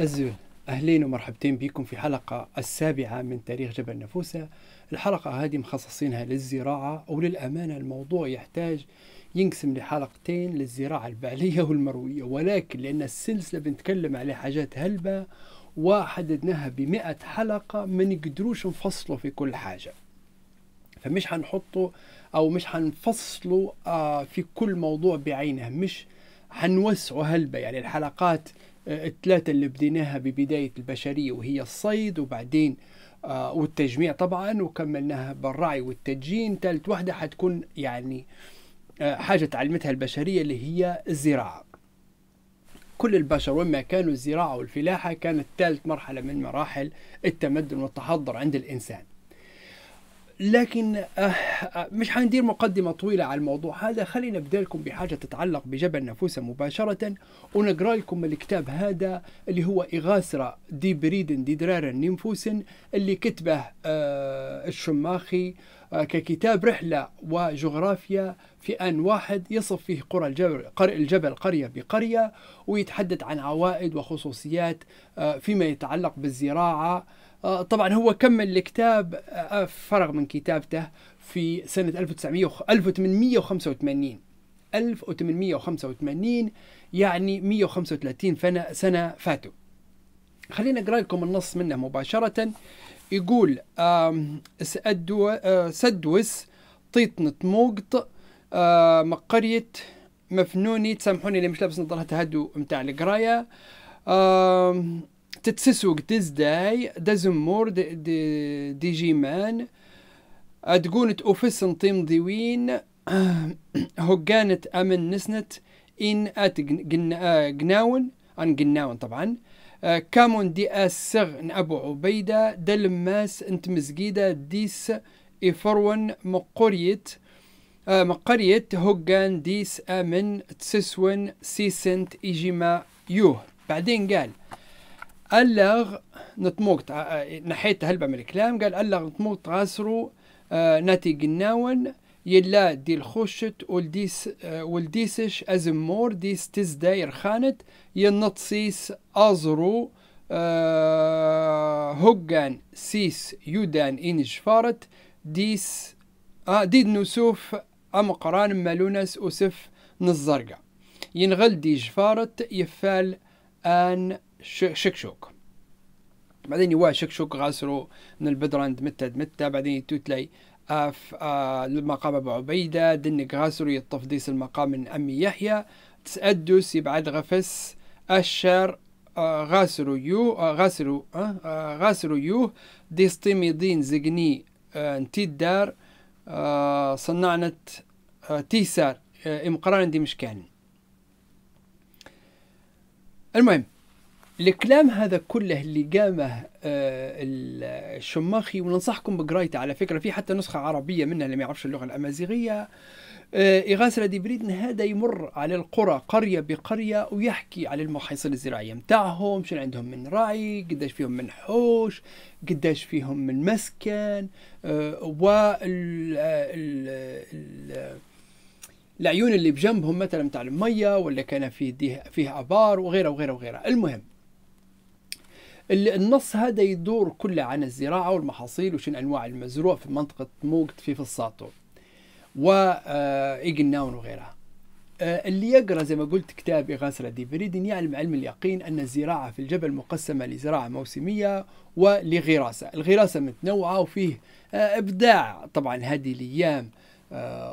الزول أهلين ومرحبتين بكم في حلقة السابعة من تاريخ جبل نفوسة الحلقة هذه مخصصينها للزراعة وللأمانة الموضوع يحتاج ينقسم لحلقتين للزراعة البعلية والمروية ولكن لأن السلسلة بنتكلم على حاجات هلبة وحددناها بمئة حلقة ما نقدروش نفصلوا في كل حاجة فمش حنحطوا أو مش حنفصلوا آه، في كل موضوع بعينه مش حنوسعوا هلبة يعني الحلقات الثلاثة اللي بديناها ببداية البشرية وهي الصيد وبعدين آه، والتجميع طبعا وكملناها بالرعي والتدجين ثالث واحدة حتكون يعني آه، حاجة تعلمتها البشرية اللي هي الزراعة كل البشر وما كانوا الزراعة والفلاحة كانت ثالث مرحلة من مراحل التمدن والتحضر عند الإنسان لكن أه، أه، مش حندير مقدمة طويلة على الموضوع هذا خلينا نبدألكم بحاجة تتعلق بجبل نافوسة مباشرة ونقرأ لكم الكتاب هذا اللي هو إغاثرة دي بريدن دي درارن نينفوسن اللي كتبه أه، الشماخي ككتاب رحلة وجغرافيا في آن واحد يصف فيه قرى الجبل, الجبل قرية بقرية ويتحدث عن عوائد وخصوصيات فيما يتعلق بالزراعة آه، طبعا هو كمل الكتاب آه، آه، فرغ من كتابته في سنة 1885 1885 يعني 135 سنة سنة فاتوا خلينا نقرأ لكم النص منه مباشرة يقول سدوس طيطنة موقط مقرية مفنوني تسامحوني اللي مش لابس نظارة هدو متاع القراية تتسسوك تزداي دزمور دي, دي, دي جيمان أدقونت أوفيس تيم ديوين كانت أمن نسنت إن أت جناون آه، أن جناون طبعا آه، كامون دي أسغ إن أبو عبيدة ماس انت مزقيدة ديس إفرون مقرية آه، مقرية كان ديس أمن تسسون سيسنت إجيما يوه بعدين قال ألغ نتموك نحيت هلبة من الكلام قال ألغ نتموك تغسرو آه، ناتي قناون يلا دي الخشت والديس آه، والديسش أزمور ديس تزداير خانت ينطسيس أزرو هجان آه، سيس يودان إن شفارت ديس آه ديد نسوف أم قران مالونس أسف نزرقة ينغل دي جفارت يفال آن شكشوك بعدين يواه شكشوك غاسرو من البدرند متى متى بعدين توتلي اف آه المقام ابو عبيده دنك غاسرو يتفضيس المقام من امي يحيى تسأدس يبعد غفس الشر آه غاسرو يو آه غاسرو آه, آه، غاسرو يو ديستيمي دين زقني انتي آه، الدار آه، صنعنت تيسار امقران دي مشكان المهم الكلام هذا كله اللي قامه آه، الشماخي وننصحكم بقرايته على فكره في حتى نسخه عربيه منها اللي ما يعرفش اللغه الامازيغيه آه، إغاثة دي بريدن هذا يمر على القرى قرية بقرية ويحكي على المحاصيل الزراعية متاعهم شنو عندهم من راعي قداش فيهم من حوش قداش فيهم من مسكن آه، و العيون اللي بجنبهم مثلا متاع المية ولا كان فيه, فيه أبار وغيره وغيره وغيره المهم النص هذا يدور كله عن الزراعة والمحاصيل وشن أنواع المزروع في منطقة موقت في فصاطو وإيجناون آه، وغيرها آه، اللي يقرأ زي ما قلت كتاب إغاثة ديفريدين يعلم علم اليقين أن الزراعة في الجبل مقسمة لزراعة موسمية ولغراسة الغراسة متنوعة وفيه آه، إبداع طبعا هذه الأيام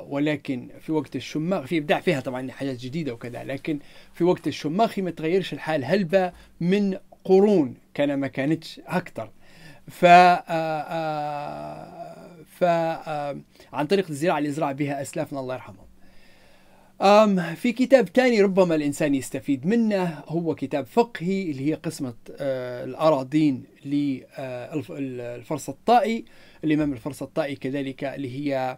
ولكن في وقت الشماخ في ابداع فيها طبعا حاجات جديده وكذا لكن في وقت الشماخي ما تغيرش الحال هلبة من قرون كان ما كانتش اكثر ف آه، آه، ف آه، عن طريق الزراعه اللي زرع بها اسلافنا الله يرحمهم في كتاب ثاني ربما الإنسان يستفيد منه هو كتاب فقهي اللي هي قسمة الأراضين للفرس الطائي الإمام الفرس الطائي كذلك اللي هي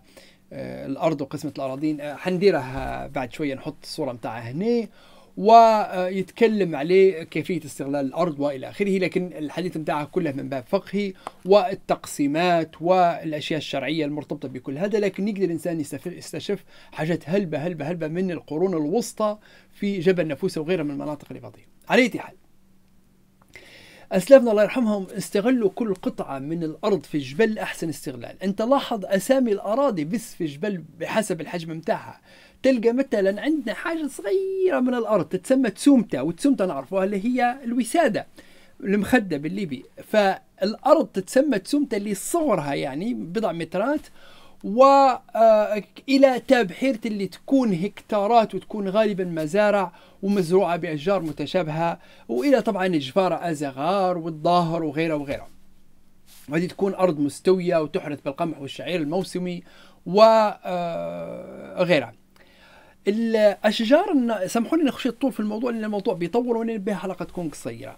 الأرض وقسمة الأراضين حنديرها بعد شوية نحط الصورة متاعها هنا ويتكلم عليه كيفية استغلال الأرض وإلى آخره لكن الحديث بتاعها كله من باب فقهي والتقسيمات والأشياء الشرعية المرتبطة بكل هذا لكن يقدر الإنسان يستشف حاجات هلبة هلبة هلبة من القرون الوسطى في جبل نفوسة وغيرها من المناطق الرباطية على أي حال أسلافنا الله يرحمهم استغلوا كل قطعة من الأرض في الجبل أحسن استغلال أنت لاحظ أسامي الأراضي بس في الجبل بحسب الحجم متاعها تلقى مثلا عندنا حاجه صغيره من الارض تتسمى تسومتا وتسومتا نعرفوها اللي هي الوساده المخده بالليبي فالارض تتسمى تسومتا اللي صغرها يعني بضع مترات و آه، الى تبحيره اللي تكون هكتارات وتكون غالبا مزارع ومزروعه باشجار متشابهه والى طبعا جفار ازغار والظاهر وغيره وغيره هذه تكون ارض مستويه وتحرث بالقمح والشعير الموسمي وغيرها آه، الاشجار سامحوني نخش الطول في الموضوع لان الموضوع بيطول وانا وننبه حلقه تكون قصيره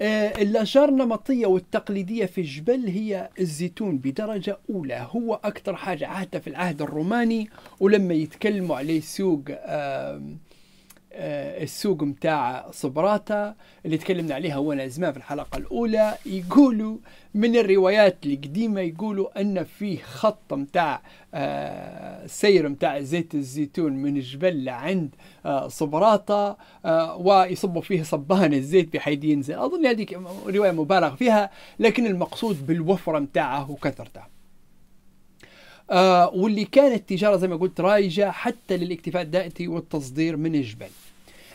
آه، الأشجار النمطية والتقليدية في الجبل هي الزيتون بدرجة أولى هو أكثر حاجة عاده في العهد الروماني ولما يتكلموا عليه سوق آه آه، السوق متاع صبراتا اللي تكلمنا عليها وانا زمان في الحلقة الأولى يقولوا من الروايات القديمة يقولوا أن في خط متاع آه، سير متاع زيت الزيتون من جبل لعند آه، صبراتا ويصبوا فيه صبان الزيت بحيث ينزل أظن هذه رواية مبالغ فيها لكن المقصود بالوفرة متاعه وكثرته آه، واللي كانت التجارة زي ما قلت رايجة حتى للاكتفاء الذاتي والتصدير من الجبل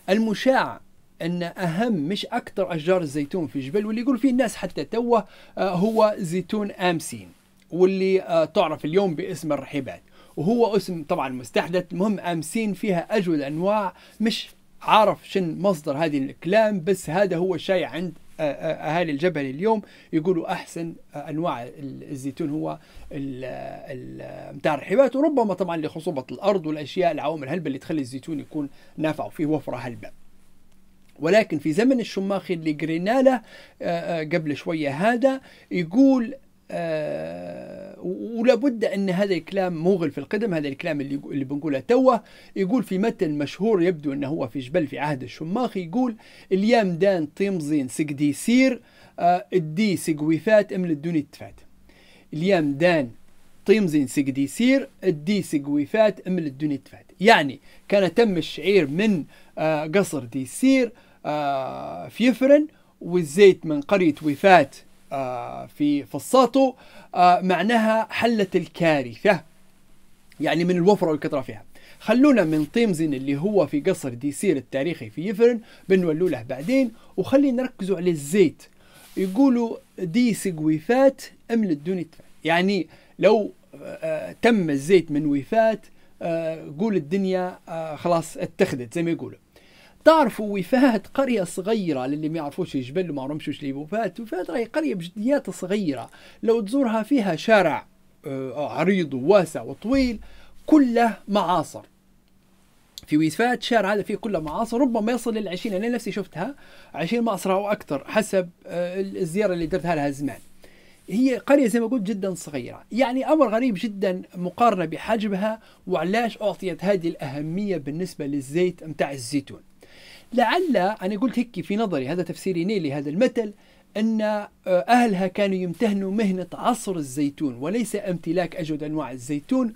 المشاع ان اهم مش اكثر اشجار الزيتون في الجبل واللي يقول فيه الناس حتى توه آه، هو زيتون امسين واللي آه، تعرف اليوم باسم الرحبات وهو اسم طبعا مستحدث المهم امسين فيها اجود انواع مش عارف شن مصدر هذه الكلام بس هذا هو الشيء عند آه، آه، اهالي الجبل اليوم يقولوا احسن آه، انواع الزيتون هو المتار الحبات وربما طبعا لخصوبه الارض والاشياء العوامل الهلبه اللي تخلي الزيتون يكون نافع وفيه وفره هلبه. ولكن في زمن الشماخ اللي قرينا له قبل شويه هذا يقول آه ولا بد ان هذا الكلام موغل في القدم هذا الكلام اللي اللي بنقوله توه يقول في متن مشهور يبدو انه هو في جبل في عهد الشماخ يقول اليام دان طيمزين آه، سقدي سير الدي سقويفات ام للدوني تفات اليام دان طيمزين سقدي سير الدي سقويفات ام للدوني تفات يعني كان تم الشعير من آه، قصر ديسير آه، في يفرن والزيت من قرية وفات آه، في فصاته آه، معناها حلت الكارثة يعني من الوفرة والكثرة فيها خلونا من طيمزين اللي هو في قصر ديسير التاريخي في يفرن بنولو له بعدين وخلينا نركزوا على الزيت يقولوا دي سقويفات ام للدوني يعني لو آه، تم الزيت من ويفات قول الدنيا خلاص اتخذت زي ما يقولوا تعرفوا وفات قرية صغيرة للي ما يعرفوش الجبل وما عرفوش واش لي وفات وفات راهي قرية بجديات صغيرة لو تزورها فيها شارع آه، عريض وواسع وطويل كله معاصر في وفات شارع هذا فيه كله معاصر ربما يصل للعشرين أنا نفسي شفتها عشرين معصرة أو أكثر حسب آه، الزيارة اللي درتها لها زمان هي قرية زي ما قلت جدا صغيرة يعني أمر غريب جدا مقارنة بحجمها وعلاش أعطيت هذه الأهمية بالنسبة للزيت متاع الزيتون لعل أنا قلت هيك في نظري هذا تفسيري لهذا المثل أن آه، أهلها كانوا يمتهنوا مهنة عصر الزيتون وليس امتلاك أجود أنواع الزيتون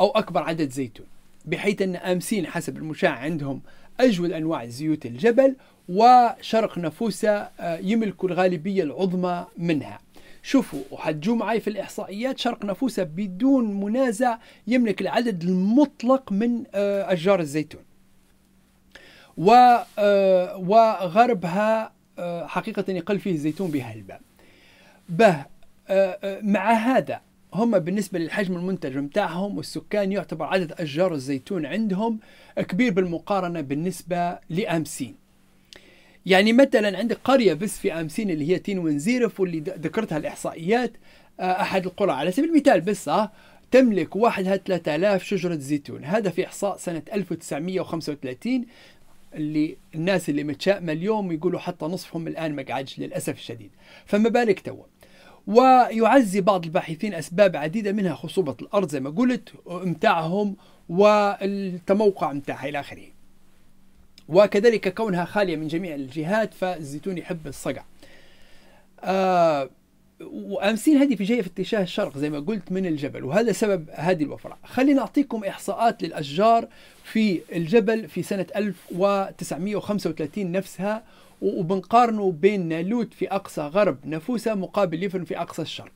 أو أكبر عدد زيتون بحيث أن أمسين حسب المشاع عندهم أجود أنواع زيوت الجبل وشرق نفوسة آه، يملكوا الغالبية العظمى منها شوفوا وحتجوا معي في الإحصائيات شرق نفوسة بدون منازع يملك العدد المطلق من آه، أشجار الزيتون آه، وغربها آه، حقيقة يقل فيه الزيتون بها الباء به آه، مع هذا هم بالنسبة للحجم المنتج متاعهم والسكان يعتبر عدد أشجار الزيتون عندهم كبير بالمقارنة بالنسبة لأمسين يعني مثلا عندك قرية بس في أمسين اللي هي تين ونزيرف واللي ذكرتها الإحصائيات أحد القرى على سبيل المثال بس تملك واحدها 3000 شجرة زيتون هذا في إحصاء سنة 1935 اللي الناس اللي متشائمة اليوم يقولوا حتى نصفهم الآن ما قعدش للأسف الشديد فما بالك توا ويعزي بعض الباحثين أسباب عديدة منها خصوبة الأرض زي ما قلت امتاعهم والتموقع متاعها إلى آخره وكذلك كونها خالية من جميع الجهات فالزيتون يحب الصقع آه وامسين هذه في جايه في اتجاه الشرق زي ما قلت من الجبل وهذا سبب هذه الوفره خلينا اعطيكم احصاءات للاشجار في الجبل في سنه 1935 نفسها وبنقارنه بين نالوت في اقصى غرب نفوسة مقابل ليفرن في اقصى الشرق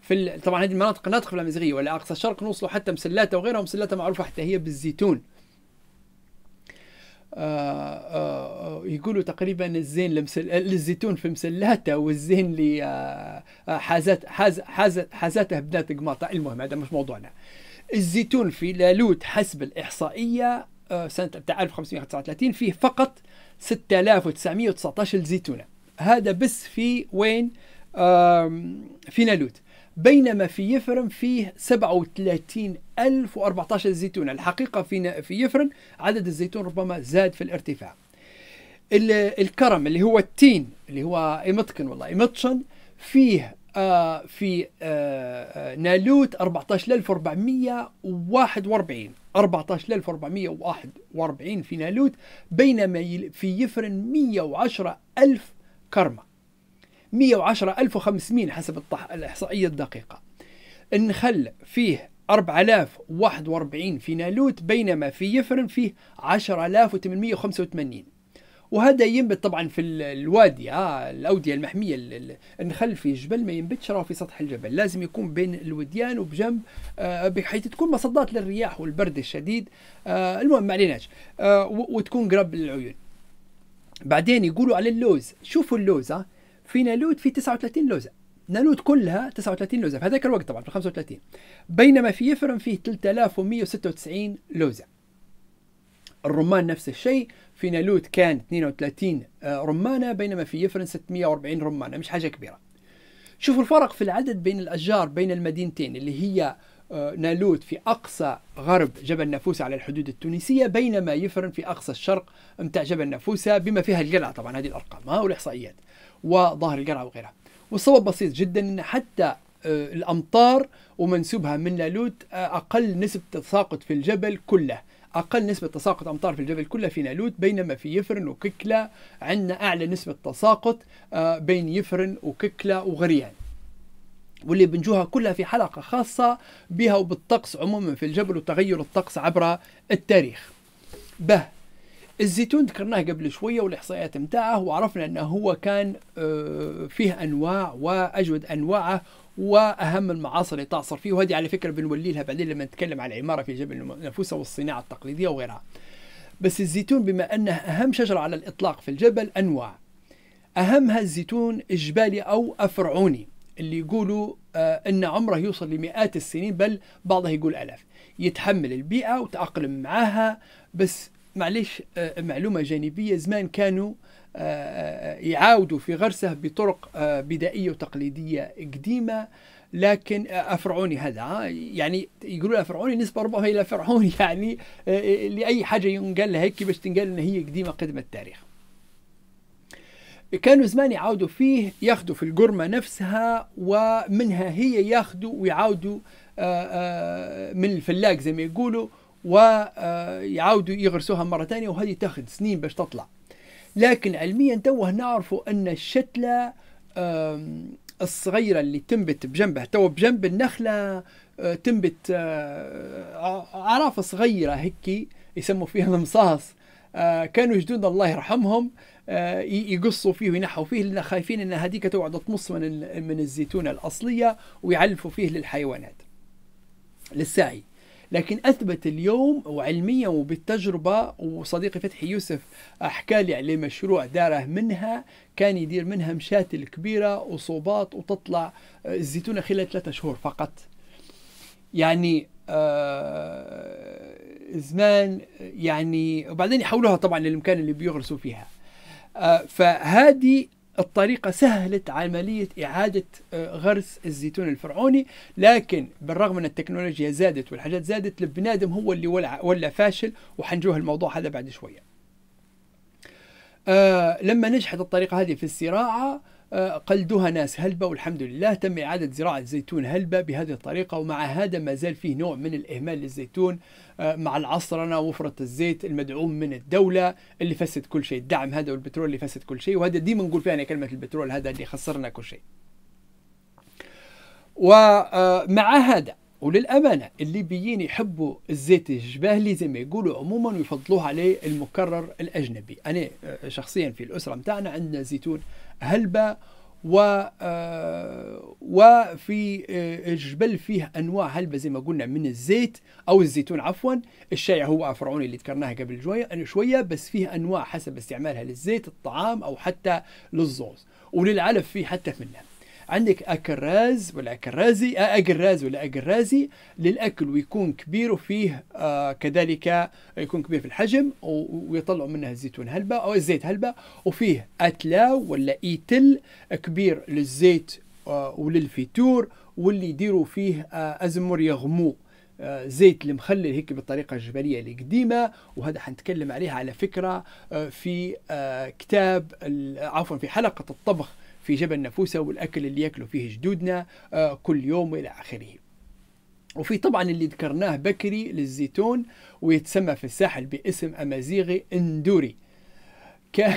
في طبعا هذه المناطق ناطق في الامازيغيه ولا اقصى الشرق نوصلوا حتى مسلاته وغيرها مسلاته معروفه حتى هي بالزيتون آه، آه، يقولوا تقريبا الزين للزيتون في مسلاته والزين اللي آه، حازت حاز حازته بنات قماطه المهم هذا مش موضوعنا الزيتون في لالوت حسب الاحصائيه سنه بتاع 1539 فيه فقط 6919 زيتونه هذا بس في وين في نالوت بينما في يفرن فيه 37014 زيتونة الحقيقة في في يفرن عدد الزيتون ربما زاد في الارتفاع الكرم اللي هو التين اللي هو إمتكن والله إمتشن فيه آه في آه, آه، نالوت 14441 14441 في نالوت بينما في يفرن 110000 كرمة 110500 حسب الإحصائية الدقيقة النخل فيه 4041 في نالوت بينما في يفرن فيه 10885 وهذا ينبت طبعا في الوادي ها الاوديه المحميه النخل في جبل ما ينبتش راه في سطح الجبل لازم يكون بين الوديان وبجنب آه، بحيث تكون مصدات للرياح والبرد الشديد آه، المهم ما عليناش آه، وتكون قرب للعيون بعدين يقولوا على اللوز شوفوا اللوز ها في نالوت في 39 لوزه نالوت كلها 39 لوزه في هذاك الوقت طبعا في 35 بينما في يفرم فيه 3196 لوزه الرمان نفس الشيء في نالوت كان 32 آه، رمانه بينما في يفرن 640 رمانه مش حاجه كبيره شوفوا الفرق في العدد بين الاشجار بين المدينتين اللي هي آه، نالوت في أقصى غرب جبل نافوسة على الحدود التونسية بينما يفرن في أقصى الشرق متاع جبل نافوسة بما فيها القلعة طبعا هذه الأرقام ها والإحصائيات وظهر القلعة وغيرها والسبب بسيط جدا أن حتى آه، الأمطار ومنسوبها من نالوت آه، أقل نسبة تساقط في الجبل كله اقل نسبه تساقط امطار في الجبل كله في نالوت بينما في يفرن وككلا عندنا اعلى نسبه تساقط بين يفرن وككلا وغريان واللي بنجوها كلها في حلقة خاصة بها وبالطقس عموما في الجبل وتغير الطقس عبر التاريخ به الزيتون ذكرناه قبل شوية والإحصائيات متاعه وعرفنا أنه هو كان آه، فيه أنواع وأجود أنواعه واهم المعاصر اللي تعصر فيه وهذه على فكره بنولي لها بعدين لما نتكلم عن العماره في جبل نفوسه والصناعه التقليديه وغيرها. بس الزيتون بما انه اهم شجره على الاطلاق في الجبل انواع. اهمها الزيتون الجبالي او افرعوني. اللي يقولوا آه، ان عمره يوصل لمئات السنين بل بعضها يقول الاف يتحمل البيئه وتاقلم معاها بس معليش آه، معلومه جانبيه زمان كانوا آه، يعاودوا في غرسه بطرق بدائيه وتقليديه قديمه لكن افرعوني هذا يعني يقولوا افرعوني نسبه ربما الى فرعون يعني لاي حاجه ينقال لها هيك باش تنقال ان هي قديمه قدم التاريخ كانوا زمان يعاودوا فيه ياخذوا في القرمة نفسها ومنها هي ياخذوا ويعاودوا آه، آه، من الفلاق زي ما يقولوا ويعاودوا يغرسوها مرة ثانية وهذه تاخذ سنين باش تطلع لكن علميا توه نعرفوا أن الشتلة الصغيرة اللي تنبت بجنبها تو بجنب النخلة آه، تنبت عرافة صغيرة هيك يسموا فيها المصاص كانوا جدود الله يرحمهم آه، يقصوا فيه وينحوا فيه لان خايفين ان هذيك تقعد تمص من من الزيتونه الاصليه ويعلفوا فيه للحيوانات للسعي لكن اثبت اليوم وعلميا وبالتجربه وصديقي فتحي يوسف حكى لي على مشروع داره منها كان يدير منها مشات الكبيره وصوبات وتطلع آه، الزيتونه خلال ثلاثة شهور فقط يعني آه زمان يعني وبعدين يحولوها طبعا للمكان اللي بيغرسوا فيها آه، فهذه الطريقة سهلت عملية إعادة آه، غرس الزيتون الفرعوني لكن بالرغم أن التكنولوجيا زادت والحاجات زادت البنادم هو اللي ولع ولا فاشل وحنجوه الموضوع هذا بعد شوية آه، لما نجحت الطريقة هذه في الزراعة قلدوها ناس هلبة والحمد لله تم إعادة زراعة زيتون هلبة بهذه الطريقة ومع هذا ما زال فيه نوع من الإهمال للزيتون آه، مع العصرنة وفرة الزيت المدعوم من الدولة اللي فسد كل شيء الدعم هذا والبترول اللي فسد كل شيء وهذا ديما نقول فيها كلمة البترول هذا اللي خسرنا كل شيء ومع آه، هذا وللأمانة الليبيين يحبوا الزيت الجباهلي زي ما يقولوا عموما ويفضلوه عليه المكرر الأجنبي أنا آه، شخصيا في الأسرة متاعنا عندنا زيتون هلبة و آه، وفي آه، الجبل فيه انواع هلبه زي ما قلنا من الزيت او الزيتون عفوا الشاي هو فرعوني اللي ذكرناه قبل شويه شويه بس فيه انواع حسب استعمالها للزيت الطعام او حتى للزوز وللعلف فيه حتى منها عندك أكراز ولا أكرازي أقراز آه، ولا أقرازي للأكل ويكون كبير وفيه آه، كذلك يكون كبير في الحجم ويطلعوا منه الزيتون هلبة أو الزيت هلبة وفيه أتلاو ولا إيتل كبير للزيت آه، وللفيتور واللي يديروا فيه أزمر يغمو زيت المخلل هيك بالطريقه الجبليه القديمه وهذا حنتكلم عليها على فكره في كتاب عفوا في حلقه الطبخ في جبل نفوسه والأكل اللي يأكلوا فيه جدودنا آه، كل يوم وإلى آخره وفي طبعا اللي ذكرناه بكري للزيتون ويتسمى في الساحل باسم أمازيغي اندوري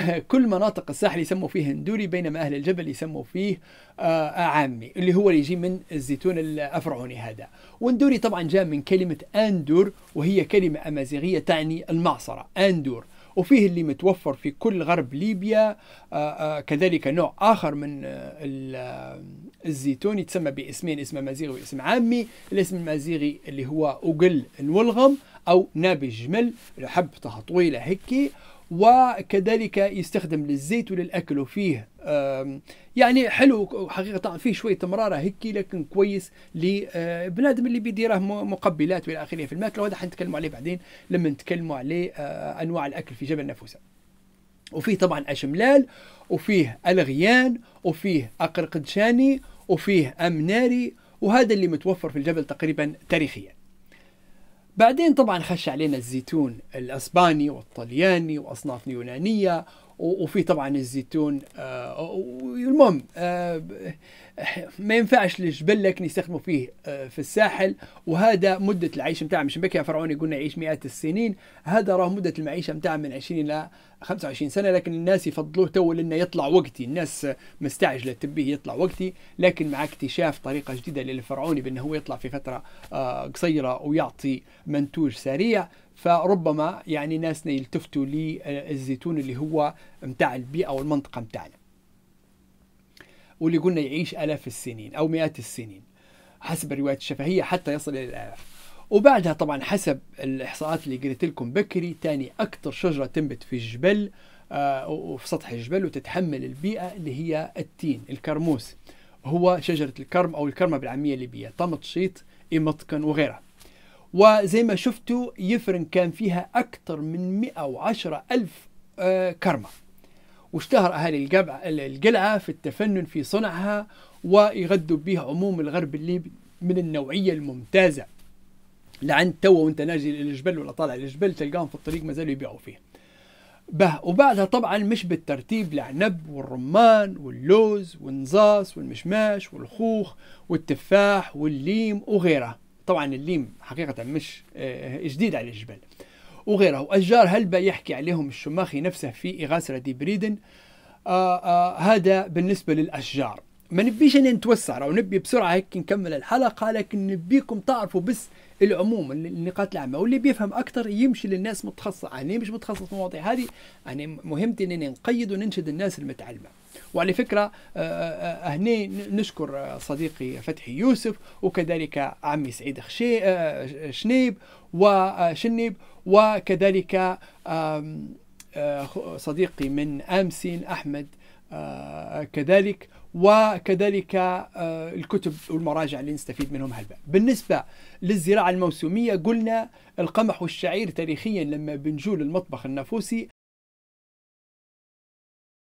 كل مناطق الساحل يسموا فيه اندوري بينما أهل الجبل يسموا فيه آه، عامي اللي هو اللي يجي من الزيتون الأفرعوني هذا واندوري طبعا جاء من كلمة أندور وهي كلمة أمازيغية تعني المعصرة أندور وفيه اللي متوفر في كل غرب ليبيا آه، آه، كذلك نوع آخر من آه، الزيتون يتسمى باسمين اسم مازيغي واسم عامي الاسم المازيغي اللي هو أقل الولغم أو نابي الجمل حب طويلة هكي وكذلك يستخدم للزيت وللأكل وفيه يعني حلو حقيقة طعم فيه شوية مرارة هيك لكن كويس لبنادم آه، اللي بيديره مقبلات والى اخره في الماكلة وهذا حنتكلموا عليه بعدين لما نتكلموا عليه آه، أنواع الأكل في جبل نفوسة وفيه طبعا أشملال وفيه ألغيان وفيه أقرقدشاني وفيه أمناري وهذا اللي متوفر في الجبل تقريبا تاريخيا بعدين طبعا خش علينا الزيتون الاسباني والطلياني واصناف يونانيه وفي طبعا الزيتون آه، والمهم آه، ما ينفعش الجبل لكن يستخدموا فيه آه، في الساحل وهذا مدة العيش متاع مش بكي فرعوني قلنا يعيش مئات السنين هذا راه مدة المعيشة متاع من 20 إلى 25 سنة لكن الناس يفضلوه تو لأنه يطلع وقتي الناس مستعجلة تبيه يطلع وقتي لكن مع اكتشاف طريقة جديدة للفرعوني بأنه هو يطلع في فترة قصيرة ويعطي منتوج سريع فربما يعني ناسنا يلتفتوا للزيتون اللي هو متاع البيئة والمنطقة متاعنا واللي قلنا يعيش آلاف السنين أو مئات السنين حسب الروايات الشفهية حتى يصل إلى الآلاف وبعدها طبعا حسب الإحصاءات اللي قلت لكم بكري تاني أكثر شجرة تنبت في الجبل آه وفي سطح الجبل وتتحمل البيئة اللي هي التين الكرموس هو شجرة الكرم أو الكرمة بالعامية الليبية طمط شيط إمطكن وغيرها وزي ما شفتوا يفرن كان فيها أكثر من 110 ألف آه، كرمة واشتهر أهالي القلعة في التفنن في صنعها ويغدوا بها عموم الغرب الليبي من النوعية الممتازة لعن تو وانت ناجي للجبل ولا طالع للجبل تلقاهم في الطريق مازالوا يبيعوا فيه به وبعدها طبعا مش بالترتيب العنب والرمان واللوز والنزاس والمشماش والخوخ والتفاح والليم وغيرها طبعا الليم حقيقة مش آه، جديد على الجبل وغيره وأشجار هلبة يحكي عليهم الشماخي نفسه في إغاثة بريدن آه، آه، هذا بالنسبة للأشجار ما نبيش أن نتوسع أو نبي بسرعة هيك نكمل الحلقة لكن نبيكم تعرفوا بس العموم النقاط العامه واللي بيفهم اكثر يمشي للناس متخصصه انا يعني مش متخصص في المواضيع هذه انا يعني مهمتي انني نقيد وننشد الناس المتعلمه وعلى فكرة آه، آه، آه، هنا نشكر صديقي فتحي يوسف وكذلك عمي سعيد خشي شنيب وشنيب وكذلك صديقي من أمسين أحمد كذلك وكذلك آه، الكتب والمراجع اللي نستفيد منهم هلبا بالنسبة للزراعة الموسمية قلنا القمح والشعير تاريخيا لما بنجول المطبخ النفوسي